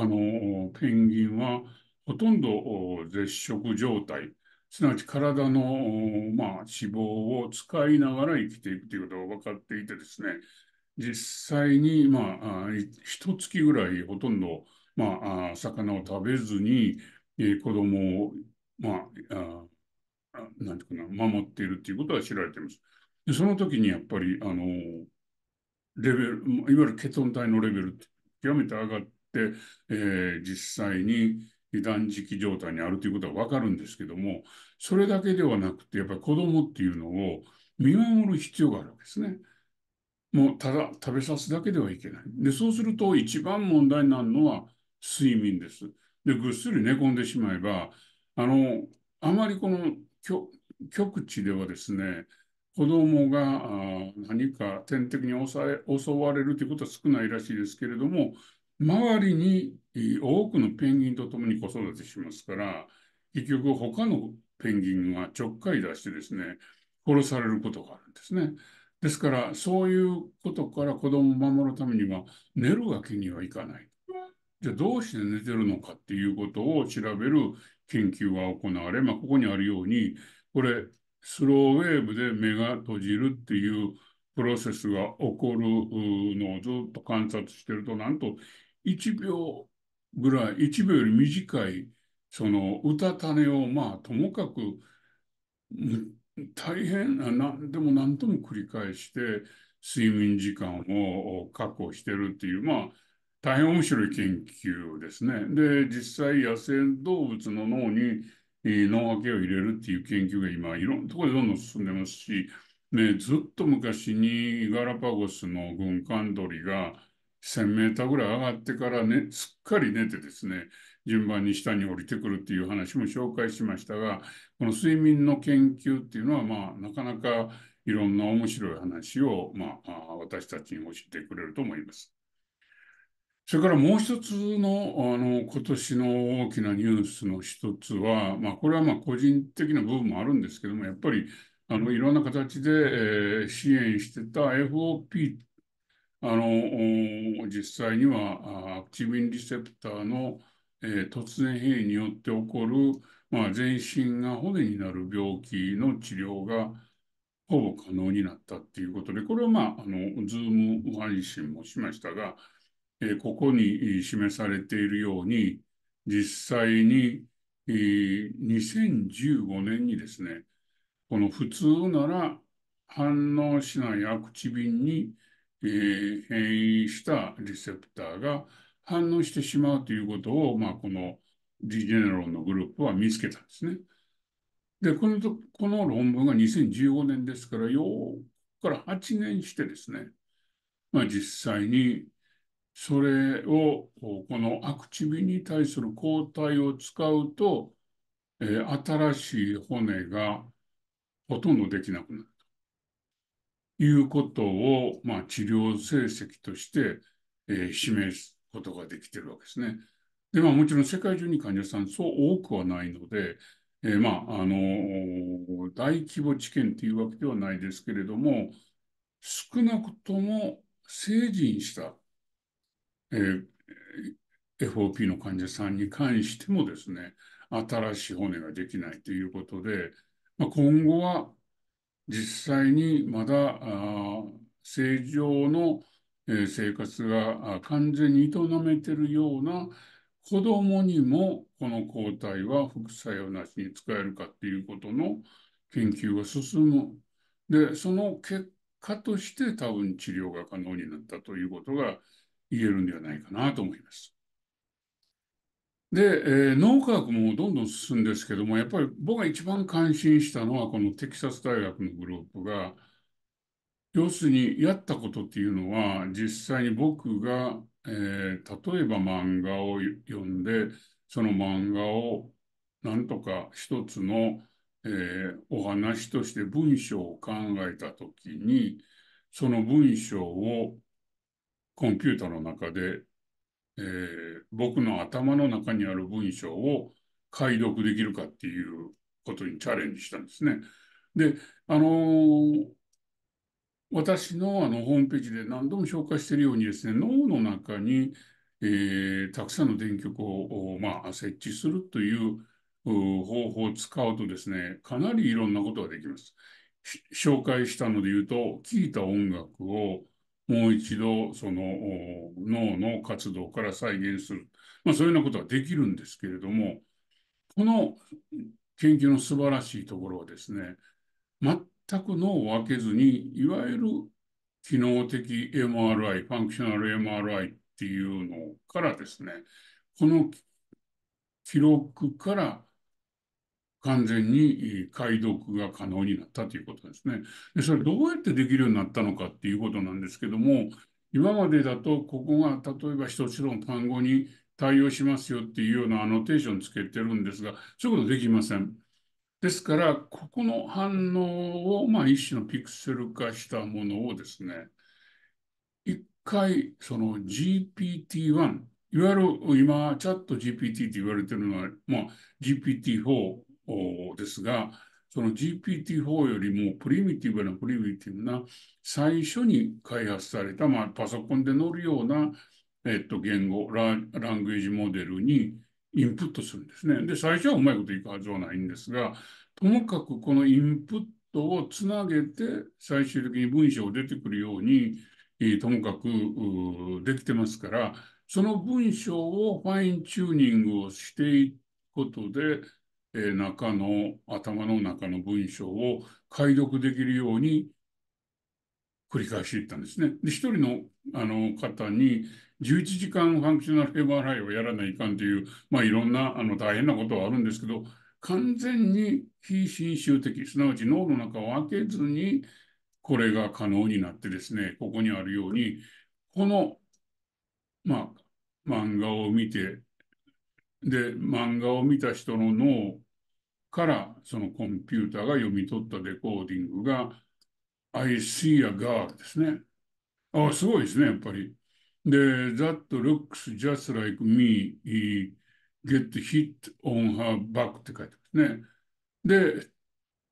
あのペンギンはほとんど絶食状態すなわち体の、まあ、脂肪を使いながら生きていくということが分かっていてですね実際に、まあ、1月ぐらいほとんど、まあ、魚を食べずに子供を、まあ、なんていうかな、守っているっていうことは知られています。で、その時にやっぱり、あの、レベル、いわゆるケトン体のレベルって極めて上がって、えー、実際に断食状態にあるということはわかるんですけども、それだけではなくて、やっぱり子供っていうのを見守る必要があるわけですね。もうただ食べさすだけではいけない。で、そうすると一番問題になるのは睡眠です。で、ぐっすり寝込んでしまえば、あの、あまりこの極地ではですね、子供が何か天敵に襲われるということは少ないらしいですけれども、周りに多くのペンギンと共に子育てしますから、結局他のペンギンがちょっかい出してですね、殺されることがあるんですね。ですから、そういうことから子供を守るためには、寝るわけにはいかない。じゃあどうして寝てるのかっていうことを調べる研究が行われ、まあ、ここにあるように、これ、スローウェーブで目が閉じるっていうプロセスが起こるのをずっと観察してると、なんと1秒ぐらい、1秒より短い、その、うたた寝を、まあ、ともかく、大変な、でも何度も繰り返して、睡眠時間を確保してるっていう、まあ、大変面白い研究ですね。で、実際野生動物の脳に、脳分けを入れるっていう研究が今、いろんなところでどんどん進んでますし、ね、ずっと昔にガラパゴスの軍艦鳥が1000メーターぐらい上がってから、ね、すっかり寝てですね、順番に下に降りてくるっていう話も紹介しましたが、この睡眠の研究っていうのは、まあ、なかなかいろんな面白い話を、まあ、私たちに教えてくれると思います。それからもう一つの、あの、今年の大きなニュースの一つは、まあ、これはまあ個人的な部分もあるんですけども、やっぱり、あの、いろんな形で、えー、支援してた FOP、あの、実際には、アクチビンリセプターの、えー、突然変異によって起こる、まあ、全身が骨になる病気の治療が、ほぼ可能になったっていうことで、これはまあ、あの、ズーム配信もしましたが、ここに示されているように、実際に、2015年にですね、この普通なら反応しないアクチビンに、変異したリセプターが反応してしまうということを、まあ、このディジェネロンのグループは見つけたんですね。で、このこの論文が2015年ですから、よから8年してですね、まあ、実際にそれを、このアクチビに対する抗体を使うと、えー、新しい骨がほとんどできなくなるということを、まあ、治療成績として、えー、示すことができてるわけですね。で、まあ、もちろん世界中に患者さんそう多くはないので、えー、まあ、あのー、大規模治験というわけではないですけれども、少なくとも成人したえー、FOP の患者さんに関してもですね、新しい骨ができないということで、まあ、今後は実際にまだ正常の生活が完全に営めているような子どもにもこの抗体は副作用なしに使えるかということの研究が進む。で、その結果として多分治療が可能になったということが言えるんではないかなと思います。で、えー、脳科学もどんどん進んですけども、やっぱり僕が一番感心したのは、このテキサス大学のグループが、要するにやったことっていうのは、実際に僕が、えー、例えば漫画を読んで、その漫画をなんとか一つの、えー、お話として文章を考えたときに、その文章をコンピューターの中で、えー、僕の頭の中にある文章を解読できるかっていうことにチャレンジしたんですね。で、あのー、私のあのホームページで何度も紹介しているようにですね、脳の中に、えー、たくさんの電極を、まあ、設置するという方法を使うとですね、かなりいろんなことができます。紹介したので言うと、聴いた音楽をもう一度その脳の活動から再現する、まあ、そういうようなことができるんですけれどもこの研究の素晴らしいところはですね全く脳を分けずにいわゆる機能的 MRI ファンクショナル MRI っていうのからですねこの記録から完全に解読が可能になったということですね。でそれどうやってできるようになったのかっていうことなんですけども今までだとここが例えば一つの単語に対応しますよっていうようなアノテーションつけてるんですがそういうことできません。ですからここの反応を、まあ、一種のピクセル化したものをですね一回その GPT-1 いわゆる今、チャット GPT って言われてるのは、まあ、GPT-4 ですが、その GPT-4 よりもプリミティブなプリミティブな最初に開発された、まあ、パソコンで乗るような、えっと、言語ラ、ラングエージモデルにインプットするんですね。で、最初はうまいこといくはずはないんですが、ともかくこのインプットをつなげて最終的に文章を出てくるように、えともかくできてますから、その文章をファインチューニングをしていくことで、え中の頭の中の文章を解読できるように繰り返していったんですね。で、一人のあの方に11時間ファンクショナルヘェーバーライをやらないかんという、まあ、いろんなあの大変なことはあるんですけど、完全に非侵襲的、すなわち脳の中を開けずに、これが可能になってですね、ここにあるように、この、まあ、漫画を見て、で、漫画を見た人の脳からそのコンピューターが読み取ったレコーディングが I see a girl ですね。ああ、すごいですね、やっぱり。で、That looks just like me get hit on her back って書いてますね。で、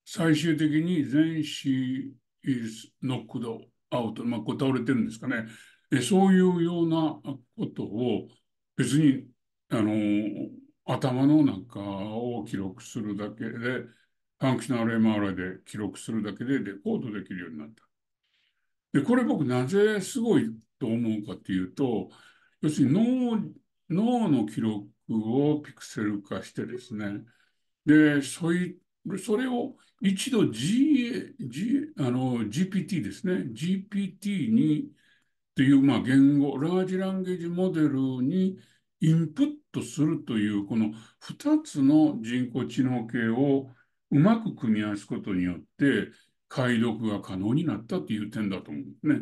最終的に Then she is knocked out。まあ、こう倒れてるんですかね。そういうようなことを別にあの、頭の中を記録するだけで、ファンクショナル MRI で記録するだけでレコードできるようになった。で、これ僕なぜすごいと思うかっていうと、要するに脳脳の記録をピクセル化してですね、で、そいそれを一度 G、G、あの GPT ですね、GPT にというまあ言語、ラージランゲージモデルにインプットするというこの2つの人工知能系をうまく組み合わすことによって解読が可能になったという点だと思うんですね。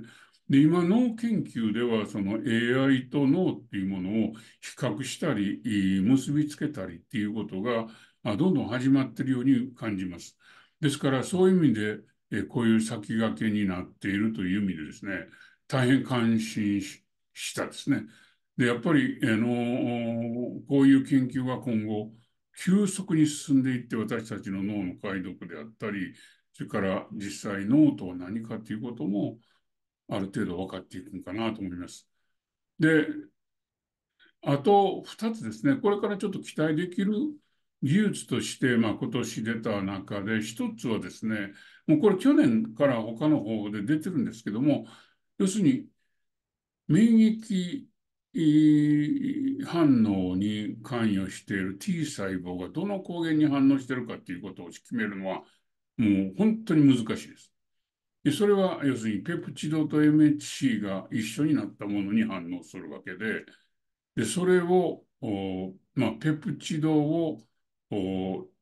で今脳研究ではその AI と脳っていうものを比較したり結びつけたりっていうことがどんどん始まってるように感じます。ですからそういう意味でこういう先駆けになっているという意味でですね大変感心したですね。で、やっぱり、あのこういう研究が今後、急速に進んでいって、私たちの脳の解読であったり、それから実際脳とは何かということも、ある程度分かっていくのかなと思います。で、あと2つですね、これからちょっと期待できる技術として、まあ、今年出た中で、1つはですね、もうこれ去年から他の方で出てるんですけども、要するに免疫反応に関与している T 細胞がどの抗原に反応しているかということを決めるのはもう本当に難しいです。でそれは要するにペプチドと MHC が一緒になったものに反応するわけででそれを、まあ、ペプチドを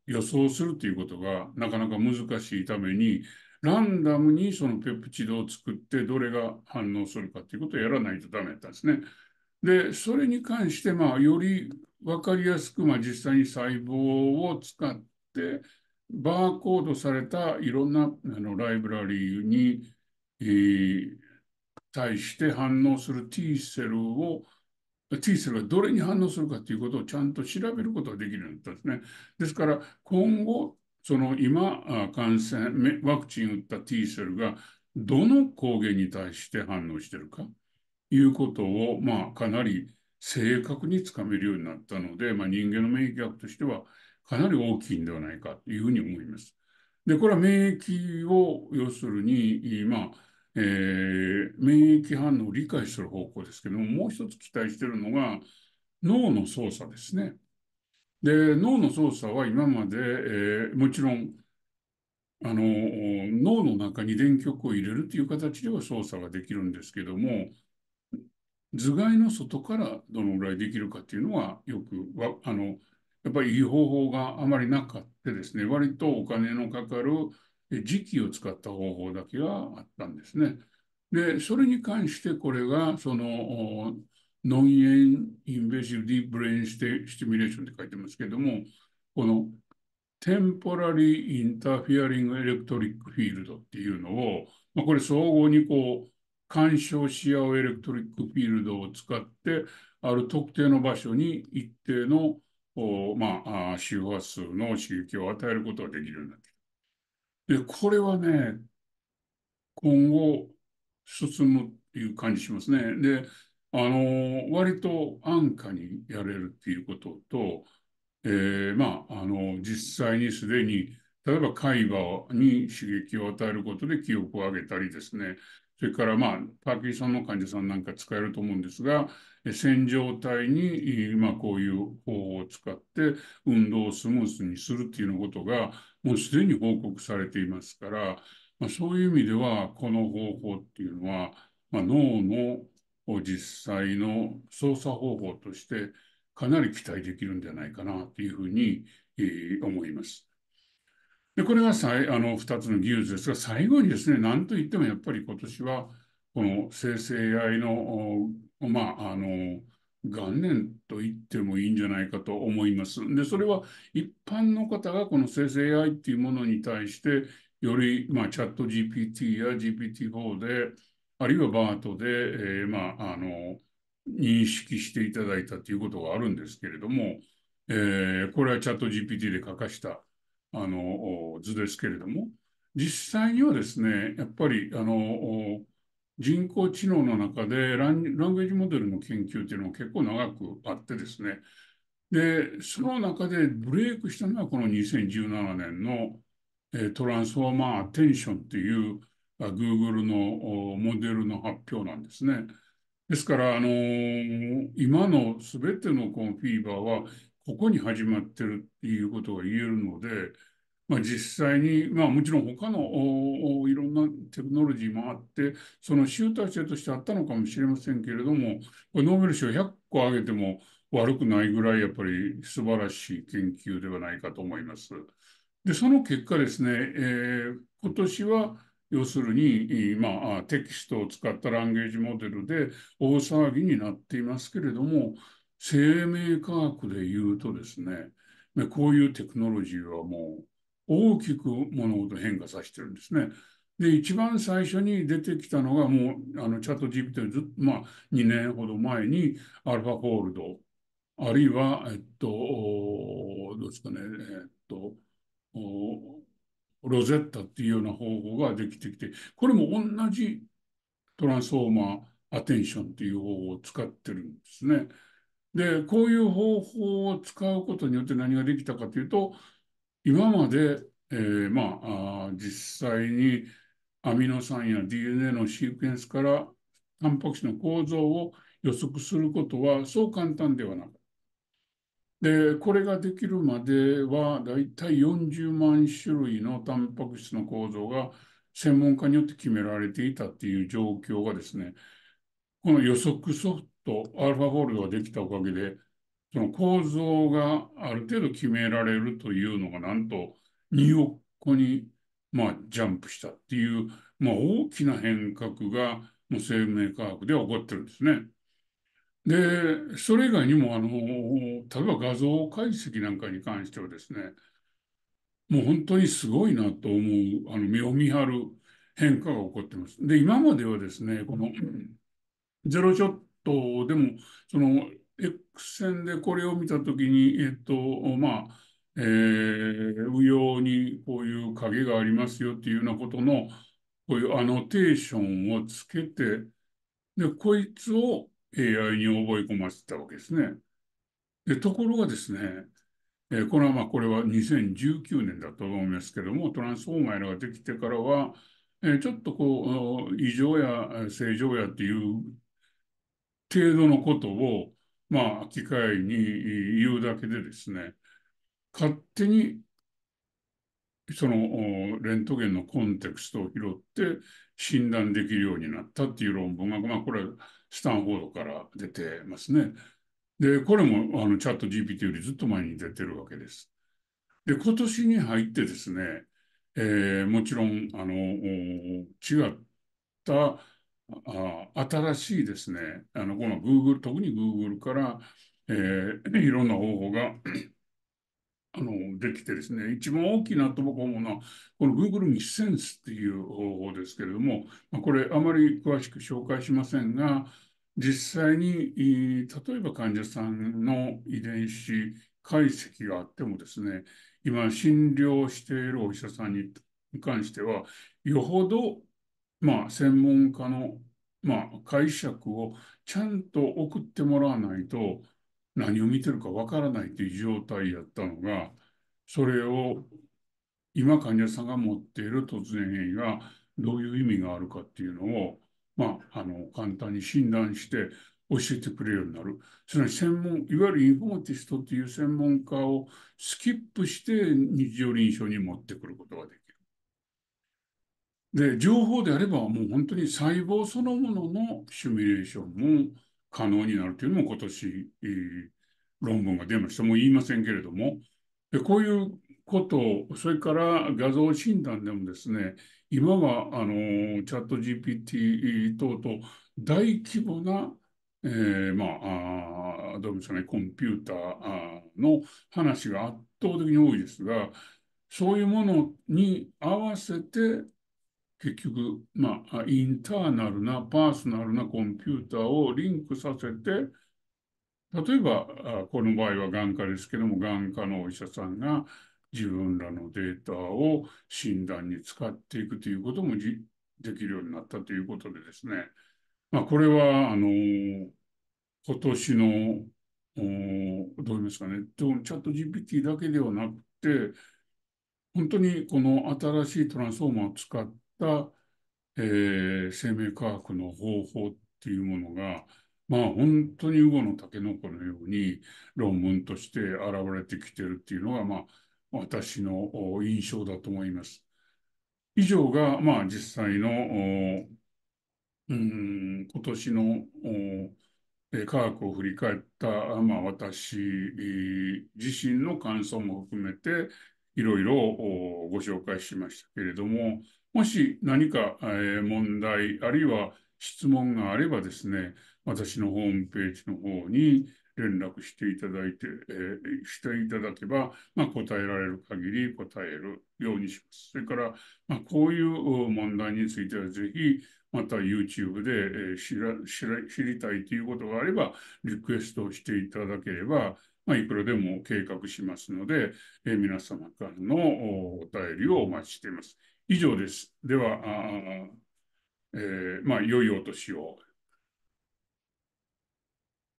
予想するということがなかなか難しいためにランダムにそのペプチドを作ってどれが反応するかということをやらないとダメだったんですね。で、それに関して、まあ、より分かりやすく、まあ、実際に細胞を使って、バーコードされたいろんなあのライブラリーに、えー、対して反応する T セルを T セルがどれに反応するかということをちゃんと調べることができるようになったんですね。ですから今後、その今感染、ワクチン打った T セルがどの抗原に対して反応してるか。いうことを、まあ、かなり正確につかめるようになったので、まあ、人間の免疫学としてはかなり大きいんではないかというふうに思います。で、これは免疫を要するに、まあ、えー、免疫反応を理解する方向ですけども、もう一つ期待しているのが脳の操作ですね。で、脳の操作は今まで、えー、もちろんあの脳の中に電極を入れるという形では操作ができるんですけども、頭蓋の外からどのぐらいできるかっていうのはよくわあのやっぱりいい方法があまりなかったですね割とお金のかかる時期を使った方法だけがあったんですね。でそれに関してこれがそのノンエンインベーシブ・ディ・ブレイン・ステシミュレーションって書いてますけどもこのテンポラリー・インターフィアリング・エレクトリック・フィールドっていうのを、まあ、これ総合にこう干渉し合うエレクトリックフィールドを使って、ある特定の場所に一定の、まあ、周波数の刺激を与えることができるようになってきた。で、これはね、今後進むっていう感じしますね。で、あのー、割と安価にやれるっていうことと、えー、まあ、あのー、実際にすでに、例えば海馬に刺激を与えることで記憶を上げたりですね、それからまあ、パーキンソンの患者さんなんか使えると思うんですが、洗浄体に、まあ、こういう方法を使って運動をスムースにするっていうことが、もうすでに報告されていますから、まあ、そういう意味では、この方法っていうのは、まあ、脳の実際の操作方法として、かなり期待できるんじゃないかなというふうに、えー、思います。で、これがあの2つの技術ですが、最後にですね、なんといってもやっぱり今年は、この生成 AI の、まあ、あの、元年と言ってもいいんじゃないかと思います。で、それは一般の方がこの生成 AI っていうものに対して、より、まあ、チャット GPT や GPT-4 で、あるいは BART で、えー、まあ、あの、認識していただいたということがあるんですけれども、えー、これはチャット GPT で書かしたあの図ですけれども実際にはですねやっぱりあの人工知能の中でランランゲージモデルの研究っていうのも結構長くあってですねでその中でブレイクしたのはこの2017年の、トランスフォーマーアテンションというグーグルのモデルの発表なんですね。ですから、あのー、今のすべてのこのフィーバーはここに始まってるっていうことが言えるので、まあ、実際に、まあ、もちろん他のいろんなテクノロジーもあってその集大成としてあったのかもしれませんけれどもこれノーベル賞100個あげても悪くないぐらいやっぱり素晴らしい研究ではないかと思います。でその結果ですね、えー、今年は要するに、まあ、テキストを使ったランゲージモデルで大騒ぎになっていますけれども生命科学で言うとですね、こういうテクノロジーはもう大きく物事変化させてるんですね。で、一番最初に出てきたのが、もう、あの、チャット GPT ずっと、まあ、2年ほど前に、アルファフォールド、あるいは、えっと、どうですかね、えっと、ロゼッタっていうような方法ができてきて、これも同じトランスフォーマーアテンションっていう方法を使ってるんですね。で、こういう方法を使うことによって何ができたかというと、今まで、えー、まあ、あ実際にアミノ酸や DNA のシークエンスからタンパク質の構造を予測することはそう簡単ではなく。で、これができるまでは、だいたい40万種類のタンパク質の構造が専門家によって決められていたっていう状況がですね、この予測ソフとアルファフォールドができたおかげで、その構造がある程度決められるというのが、なんと2億個に、まあ、ジャンプしたっていう、まあ、大きな変革がもう生命科学では起こってるんですね。で、それ以外にも、あの、例えば画像解析なんかに関してはですね、もう本当にすごいなと思う、あの、目を見張る変化が起こってます。で、今まではですね、この、ゼロショッと、でも、その、X 線でこれを見たときに、えっと、まあ、えー、右用にこういう影がありますよっていうようなことの、こういうアノテーションをつけて、で、こいつを AI に覚え込ませたわけですね。で、ところがですね、えー、これはまあ、これは2019年だと思いますけども、トランスフォーマーができてからは、えー、ちょっとこう、異常や正常やっていう程度のことを、まあ、機械に言うだけでですね、勝手にそのレントゲンのコンテクストを拾って診断できるようになったっていう論文が、まあ、これスタンフォードから出てますね。で、これもあのチャット GPT よりずっと前に出てるわけです。で、今年に入ってですね、えー、もちろんあの違ったあ新しいですね、あのこの Google、特に Google から、えー、<coughs> いろんな方法があのできてですね、一番大きいなと僕思うのは、この Google ミッセンスっていう方法ですけれども、まあ、これあまり詳しく紹介しませんが、実際に、例えば患者さんの遺伝子解析があってもですね、今診療しているお医者さんに関しては、よほどまあ、専門家の、まあ、解釈をちゃんと送ってもらわないと何を見てるかわからないという状態やったのがそれを今患者さんが持っている突然変異がどういう意味があるかっていうのを、まあ、あの簡単に診断して教えてくれるようになる。つまり専門、いわゆるインフォマティストっていう専門家をスキップして日常臨床に持ってくることができる。で、情報であれば、もう本当に細胞そのもののシミュレーションも可能になるというのも今年、えー、論文が出ました。もう言いませんけれども。で、こういうこと、それから画像診断でもですね、今は、あの、チャット GPT 等々、大規模な、えー、まあ、あどうでしょうね、コンピューターの話が圧倒的に多いですが、そういうものに合わせて結局、まあ、インターナルなパーソナルなコンピューターをリンクさせて、例えば、この場合は眼科ですけども、眼科のお医者さんが自分らのデータを診断に使っていくということもできるようになったということでですね、まあ、これは、あの、今年の、どういうんですかね、チャット GPT だけではなくて、本当にこの新しいトランスフォーマーを使った、えー、生命科学の方法っていうものが、まあ本当にウゴのタケノコのように論文として現れてきてるっていうのが、まあ私の印象だと思います。以上が、まあ実際の、うん、今年の科学を振り返った、まあ、私自身の感想も含めていろいろご紹介しましたけれども、もし何か、え問題、あるいは質問があればですね、私のホームページの方に連絡していただいて、えー、していただけば、まあ、答えられる限り答えるようにします。それから、まあ、こういう問題についてはぜひ、また YouTube で、え知ら知ら知りたいということがあれば、リクエストをしていただければ、まあ、いくらでも計画しますので、えー、皆様からのお便りをお待ちしています。以上です。では、あえー、まあ、良いお年を。